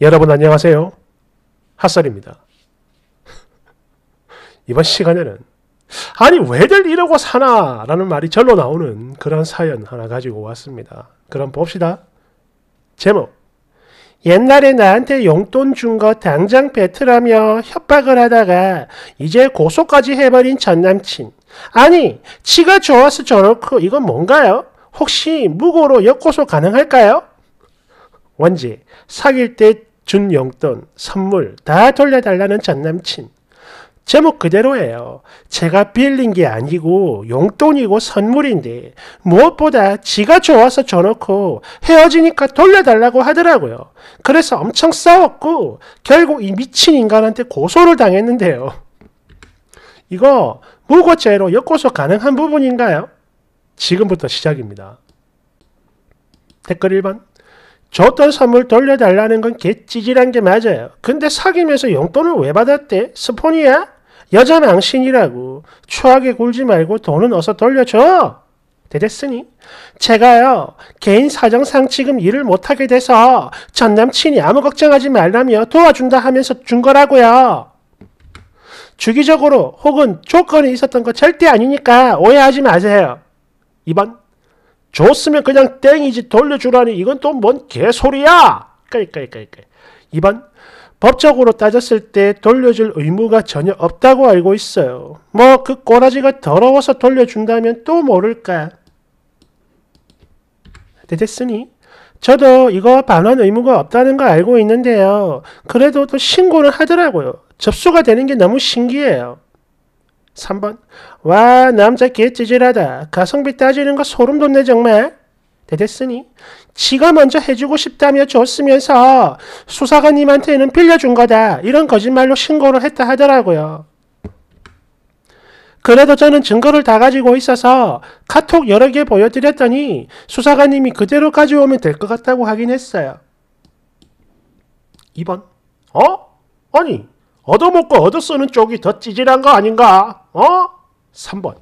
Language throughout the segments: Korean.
여러분 안녕하세요. 핫설입니다. 이번 시간에는 아니 왜들 이러고 사나 라는 말이 절로 나오는 그런 사연 하나 가지고 왔습니다. 그럼 봅시다. 제목 옛날에 나한테 용돈 준 거 당장 뱉으라며 협박을 하다가 이제 고소까지 해버린 전남친. 아니, 치가 좋아서 저놓고 이건 뭔가요? 혹시 무고로 역고소 가능할까요? 원지, 사귈 때준 용돈, 선물 다 돌려달라는 전 남친. 제목 그대로예요. 제가 빌린 게 아니고 용돈이고 선물인데 무엇보다 지가 좋아서 줘놓고 헤어지니까 돌려달라고 하더라고요. 그래서 엄청 싸웠고 결국 이 미친 인간한테 고소를 당했는데요. 이거 무고죄로 역고소 가능한 부분인가요? 지금부터 시작입니다. 댓글 1번 줬던 선물 돌려달라는 건 개찌질한 게 맞아요. 근데 사귀면서 용돈을 왜 받았대? 스폰이야? 여자 망신이라고. 추하게 굴지 말고 돈은 어서 돌려줘. 되댔으니 제가요 개인 사정상 지금 일을 못하게 돼서 전 남친이 아무 걱정하지 말라며 도와준다 하면서 준 거라고요. 주기적으로 혹은 조건이 있었던 거 절대 아니니까 오해하지 마세요. 2번 줬으면 그냥 땡이지 돌려주라니 이건 또 뭔 개소리야. 그러니까, 그 2번 법적으로 따졌을 때 돌려줄 의무가 전혀 없다고 알고 있어요. 뭐 그 꼬라지가 더러워서 돌려준다면 또 모를까. 네, 됐으니 저도 이거 반환 의무가 없다는 걸 알고 있는데요. 그래도 또 신고는 하더라고요. 접수가 되는 게 너무 신기해요. 3번 와 남자 개찌질하다 가성비 따지는 거 소름 돋네 정말 대댔으니 지가 먼저 해주고 싶다며 줬으면서 수사관님한테는 빌려준 거다 이런 거짓말로 신고를 했다 하더라고요. 그래도 저는 증거를 다 가지고 있어서 카톡 여러 개 보여드렸더니 수사관님이 그대로 가져오면 될 것 같다고 하긴 했어요. 2번 어? 아니 얻어먹고 얻어쓰는 쪽이 더 찌질한 거 아닌가? 어? 3번.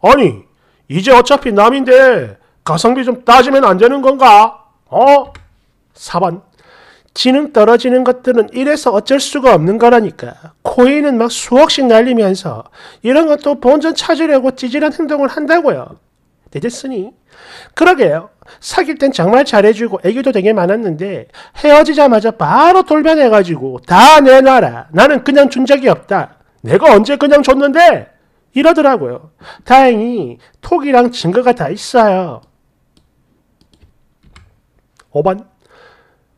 아니, 이제 어차피 남인데 가성비 좀 따지면 안 되는 건가? 어? 4번. 지능 떨어지는 것들은 이래서 어쩔 수가 없는 거라니까. 코인은 막 수억씩 날리면서 이런 것도 본전 찾으려고 찌질한 행동을 한다고요. 되겠으니 그러게요. 사귈 땐 정말 잘해주고 애교도 되게 많았는데 헤어지자마자 바로 돌변해가지고 다 내놔라. 나는 그냥 준 적이 없다. 내가 언제 그냥 줬는데? 이러더라고요. 다행히 톡이랑 증거가 다 있어요. 5번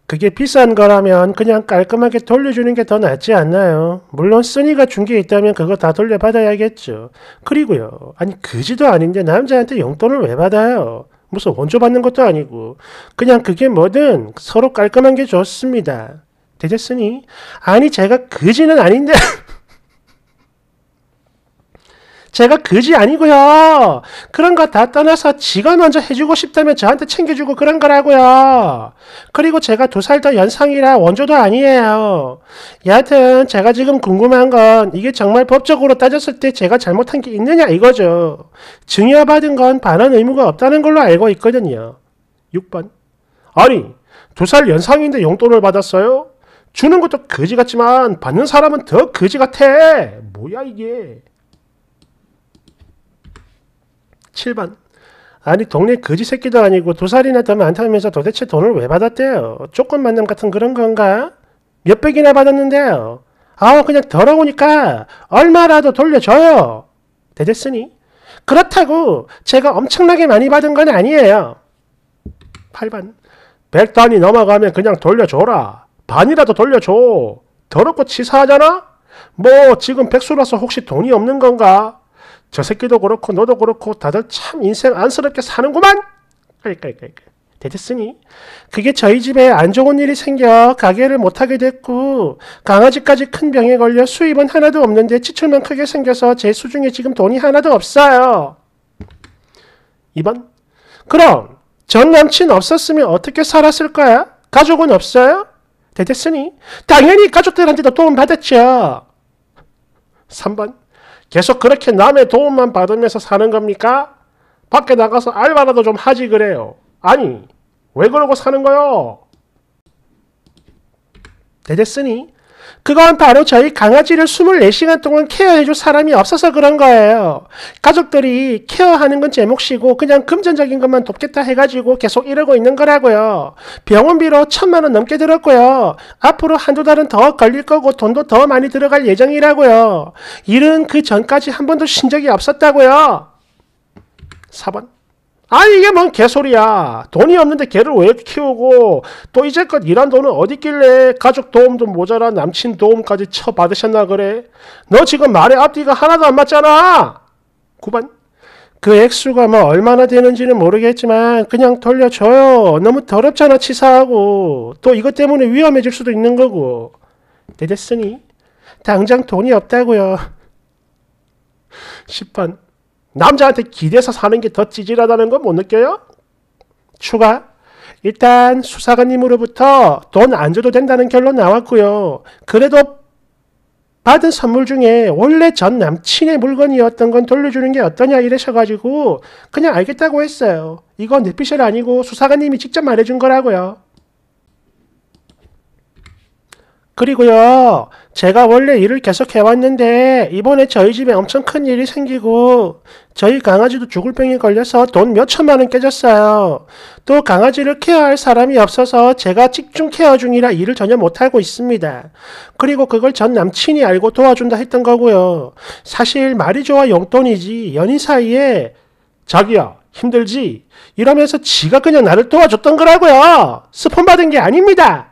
그게 비싼 거라면 그냥 깔끔하게 돌려주는 게 더 낫지 않나요? 물론 쓰니가 준 게 있다면 그거 다 돌려받아야겠죠. 그리고요. 아니 그지도 아닌데 남자한테 용돈을 왜 받아요? 무슨 원조 받는 것도 아니고 그냥 그게 뭐든 서로 깔끔한 게 좋습니다. 되셨으니? 아니 제가 그지는 아닌데 제가 그지 아니고요. 그런 거 다 떠나서 지가 먼저 해주고 싶다면 저한테 챙겨주고 그런 거라고요. 그리고 제가 두 살 더 연상이라 원조도 아니에요. 여하튼 제가 지금 궁금한 건 이게 정말 법적으로 따졌을 때 제가 잘못한 게 있느냐 이거죠. 증여받은 건 반환 의무가 없다는 걸로 알고 있거든요. 6번. 아니, 두 살 연상인데 용돈을 받았어요? 주는 것도 거지 같지만 받는 사람은 더 거지 같아. 뭐야 이게. 7번. 아니 동네 거지 새끼도 아니고 두 살이나 더많다면서 도대체 돈을 왜 받았대요? 조건 만남 같은 그런 건가? 몇 백이나 받았는데요. 아우 그냥 더러우니까 얼마라도 돌려줘요. 대겠으니 그렇다고 제가 엄청나게 많이 받은 건 아니에요. 8번 백0 0단이 넘어가면 그냥 돌려줘라. 반이라도 돌려줘. 더럽고 치사하잖아? 뭐 지금 백수라서 혹시 돈이 없는 건가? 저 새끼도 그렇고 너도 그렇고 다들 참 인생 안쓰럽게 사는구만. 그러니까, 그 됐으니 그게 저희 집에 안 좋은 일이 생겨 가게를 못하게 됐고 강아지까지 큰 병에 걸려 수입은 하나도 없는데 지출만 크게 생겨서 제 수중에 지금 돈이 하나도 없어요. 2번 그럼 전 남친 없었으면 어떻게 살았을 거야? 가족은 없어요? 됐으니 당연히 가족들한테도 도움 받았죠. 3번 계속 그렇게 남의 도움만 받으면서 사는 겁니까? 밖에 나가서 알바라도 좀 하지 그래요. 아니, 왜 그러고 사는 거요? 대대 쓰니? 그건 바로 저희 강아지를 24시간 동안 케어해줄 사람이 없어서 그런 거예요. 가족들이 케어하는 건 제 몫이고 그냥 금전적인 것만 돕겠다 해가지고 계속 이러고 있는 거라고요. 병원비로 천만 원 넘게 들었고요. 앞으로 한두 달은 더 걸릴 거고 돈도 더 많이 들어갈 예정이라고요. 일은 그 전까지 한 번도 신 적이 없었다고요. 4번. 아 이게 뭔 개소리야. 돈이 없는데 개를 왜 키우고 또 이제껏 일한 돈은 어디 있길래 가족 도움도 모자라 남친 도움까지 쳐받으셨나 그래. 너 지금 말의 앞뒤가 하나도 안 맞잖아. 9번 그 액수가 뭐 얼마나 되는지는 모르겠지만 그냥 돌려줘요. 너무 더럽잖아 치사하고 또 이것 때문에 위험해질 수도 있는 거고. 되겠으니 당장 돈이 없다고요. 10번 남자한테 기대서 사는 게 더 찌질하다는 건 못 느껴요? 추가 일단 수사관님으로부터 돈 안 줘도 된다는 결론 나왔고요. 그래도 받은 선물 중에 원래 전 남친의 물건이었던 건 돌려주는 게 어떠냐 이래셔가지고 그냥 알겠다고 했어요. 이건 내피셜 아니고 수사관님이 직접 말해준 거라고요. 그리고요, 제가 원래 일을 계속 해왔는데, 이번에 저희 집에 엄청 큰 일이 생기고, 저희 강아지도 죽을 병에 걸려서 돈 몇천만 원 깨졌어요. 또 강아지를 케어할 사람이 없어서 제가 집중 케어 중이라 일을 전혀 못하고 있습니다. 그리고 그걸 전 남친이 알고 도와준다 했던 거고요. 사실 말이 좋아 용돈이지, 연인 사이에, 자기야, 힘들지? 이러면서 지가 그냥 나를 도와줬던 거라고요! 스폰 받은 게 아닙니다!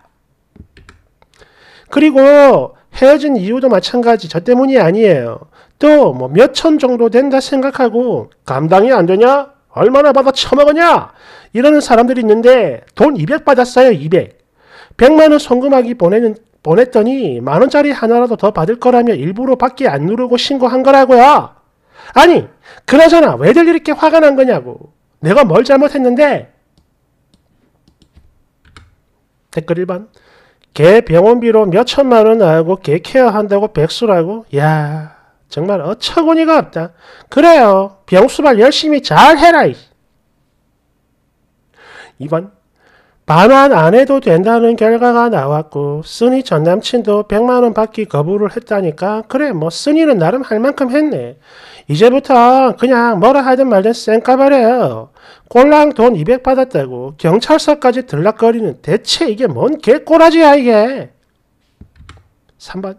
그리고 헤어진 이유도 마찬가지 저 때문이 아니에요. 또 뭐 몇 천 정도 된다 생각하고 감당이 안 되냐? 얼마나 받아 처먹었냐? 이러는 사람들이 있는데 돈 200 받았어요. 200. 100만 원 송금하기 보내는 보냈더니 만 원짜리 하나라도 더 받을 거라며 일부러 밖에 안 누르고 신고한 거라고요. 아니, 그러잖아. 왜들 이렇게 화가 난 거냐고. 내가 뭘 잘못했는데. 댓글 1번. 개 병원비로 몇 천만 원나고개 케어한다고 백수라고? 야 정말 어처구니가 없다. 그래요. 병수발 열심히 잘해라. 이번 반환 안 해도 된다는 결과가 나왔고 쓰니 전남친도 100만원 받기 거부를 했다니까 그래 뭐 쓰니는 나름 할 만큼 했네. 이제부터 그냥 뭐라 하든 말든 쌩까버려요. 꼴랑 돈 200 받았다고 경찰서까지 들락거리는 대체 이게 뭔 개꼬라지야 이게. 3번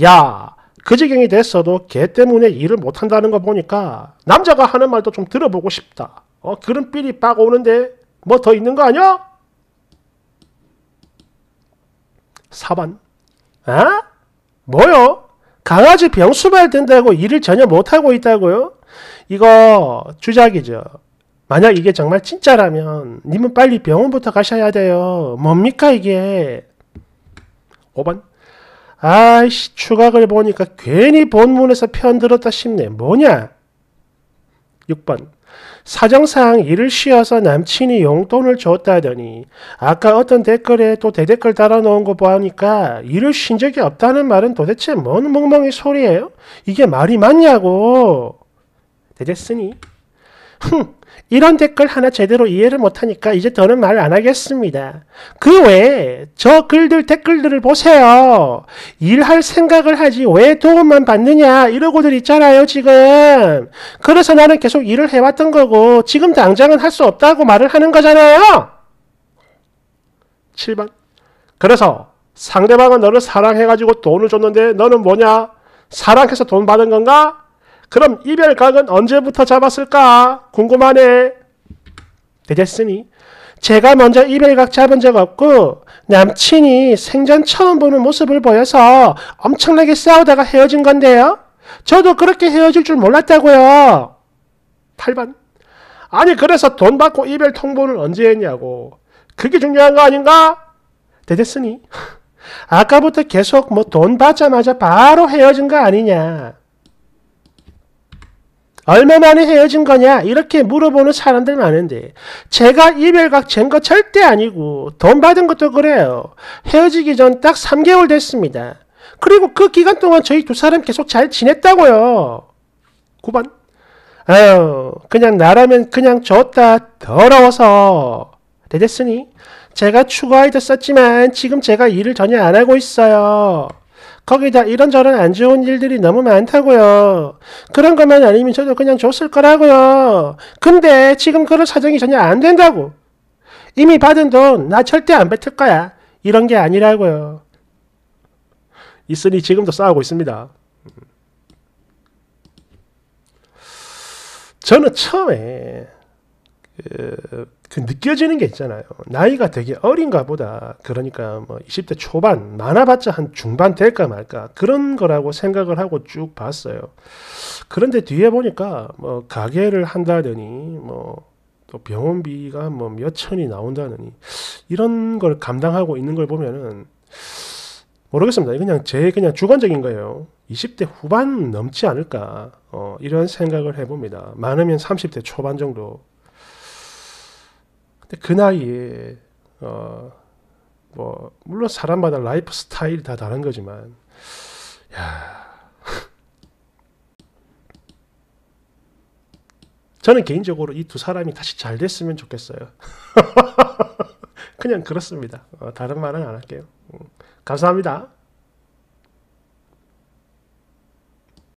야그 지경이 됐어도 걔 때문에 일을 못한다는 거 보니까 남자가 하는 말도 좀 들어보고 싶다. 어 그런 삘이 빡 오는데 뭐 더 있는 거 아니야? 4번 아? 어? 뭐요? 강아지 병수발 된다고 일을 전혀 못하고 있다고요? 이거 주작이죠. 만약 이게 정말 진짜라면 님은 빨리 병원부터 가셔야 돼요. 뭡니까 이게? 5번 아이씨 추각을 보니까 괜히 본문에서 편들었다 싶네. 뭐냐? 6번 사정상 일을 쉬어서 남친이 용돈을 줬다더니 아까 어떤 댓글에 또 대댓글 달아놓은 거 보니까 일을 쉰 적이 없다는 말은 도대체 뭔 멍멍이 소리예요? 이게 말이 맞냐고! 대댓으니 흥, 이런 댓글 하나 제대로 이해를 못하니까 이제 더는 말 안 하겠습니다. 그 외에 저 글들 댓글들을 보세요. 일할 생각을 하지 왜 도움만 받느냐 이러고들 있잖아요 지금. 그래서 나는 계속 일을 해왔던 거고 지금 당장은 할 수 없다고 말을 하는 거잖아요. 7번 그래서 상대방은 너를 사랑해가지고 돈을 줬는데 너는 뭐냐? 사랑해서 돈 받은 건가? 그럼 이별각은 언제부터 잡았을까? 궁금하네. 되겠으니 제가 먼저 이별각 잡은 적 없고 남친이 생전 처음 보는 모습을 보여서 엄청나게 싸우다가 헤어진 건데요. 저도 그렇게 헤어질 줄 몰랐다고요. 8번 아니 그래서 돈 받고 이별 통보를 언제 했냐고. 그게 중요한 거 아닌가? 되겠으니 아까부터 계속 뭐 돈 받자마자 바로 헤어진 거 아니냐. 얼마 만에 헤어진 거냐? 이렇게 물어보는 사람들 많은데 제가 이별각 잰거 절대 아니고 돈 받은 것도 그래요. 헤어지기 전 딱 3개월 됐습니다. 그리고 그 기간 동안 저희 두 사람 계속 잘 지냈다고요. 9번 아 그냥 나라면 그냥 줬다 더러워서 되겠으니 제가 추가이도 썼지만 지금 제가 일을 전혀 안 하고 있어요. 거기다 이런저런 안 좋은 일들이 너무 많다고요. 그런 것만 아니면 저도 그냥 줬을 거라고요. 근데 지금 그런 사정이 전혀 안 된다고. 이미 받은 돈 나 절대 안 뱉을 거야. 이런 게 아니라고요. 있으니 지금도 싸우고 있습니다. 저는 처음에 그 느껴지는 게 있잖아요. 나이가 되게 어린가 보다. 그러니까 뭐 20대 초반, 많아봤자 한 중반 될까 말까. 그런 거라고 생각을 하고 쭉 봤어요. 그런데 뒤에 보니까 뭐 가게를 한다더니 뭐 또 병원비가 뭐 몇천이 나온다더니 이런 걸 감당하고 있는 걸 보면은 모르겠습니다. 그냥 제 그냥 주관적인 거예요. 20대 후반 넘지 않을까 어, 이런 생각을 해봅니다. 많으면 30대 초반 정도 근데 그 나이에 어 뭐 물론 사람마다 라이프 스타일 이다 다른 거지만 야 저는 개인적으로 이 두 사람이 다시 잘 됐으면 좋겠어요. 그냥 그렇습니다. 어, 다른 말은 안 할게요. 음, 감사합니다.